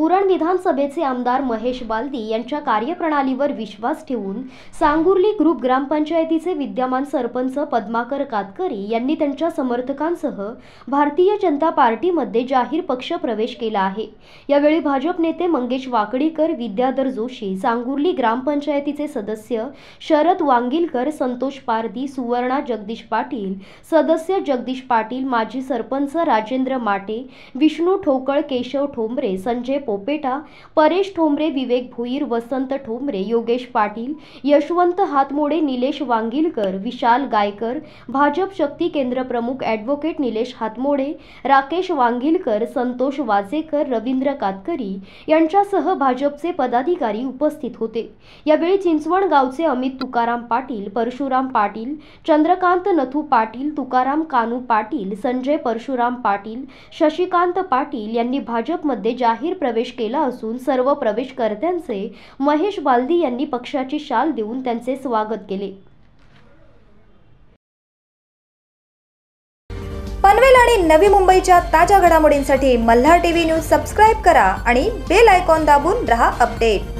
उरण विधानसभेचे आमदार महेश बालदी यांच्या कार्यप्रणालीवर विश्वास ठेवून सांगुर्ली ग्रुप ग्रामपंचायतीचे विद्यमान सरपंच पद्माकर कातकरी यांनी त्यांच्या समर्थकांसह भारतीय जनता पार्टीमध्ये जाहीर पक्ष प्रवेश केला आहे यावेळी भाजप नेते मंगेश वाकडीकर विद्याधर जोशी सांगुर्ली ग्रामपंचायतीचे सदस्य शरद वांगिलकर संतोष पारदी सुवर्णा जगदीश पाटील सदस्य जगदीश पाटील माजी सरपंच राजेंद्र माटे विष्णू ठोकळ केशव ठोंबरे संजय पोपेटा परेश ठोंबरे विवेक भुईर वसंत ठोंबरे योगेश पाटील यशवंत हातमोडे निलेश वांगिलकर विशाल गायकर भाजप शक्ती केंद्र प्रमुख ॲडव्होकेट निलेश हातमोडे राकेश वांगिलकर संतोष वाजेकर रवींद्र कातकरी यांच्यासह भाजपचे पदाधिकारी उपस्थित होते यावेळी चिंचवण गावचे अमित तुकाराम पाटील परशुराम पाटील चंद्रकांत नथू पाटील तुकाराम कानू पाटील संजय परशुराम पाटील शशिकांत पाटील यांनी भाजपमध्ये जाहीर प्रवेश प्रवेश केला असून सर्व प्रवेशकर्त्यांचे महेश बालदी यांनी पक्षाची शाल देऊन त्यांचे स्वागत केले पनवेल आणि नवी मुंबईच्या ताज्या घडामोडींसाठी मल्हार टीव्ही न्यूज सबस्क्राईब करा आणि बेल आयकॉन दाबून रहा अपडेट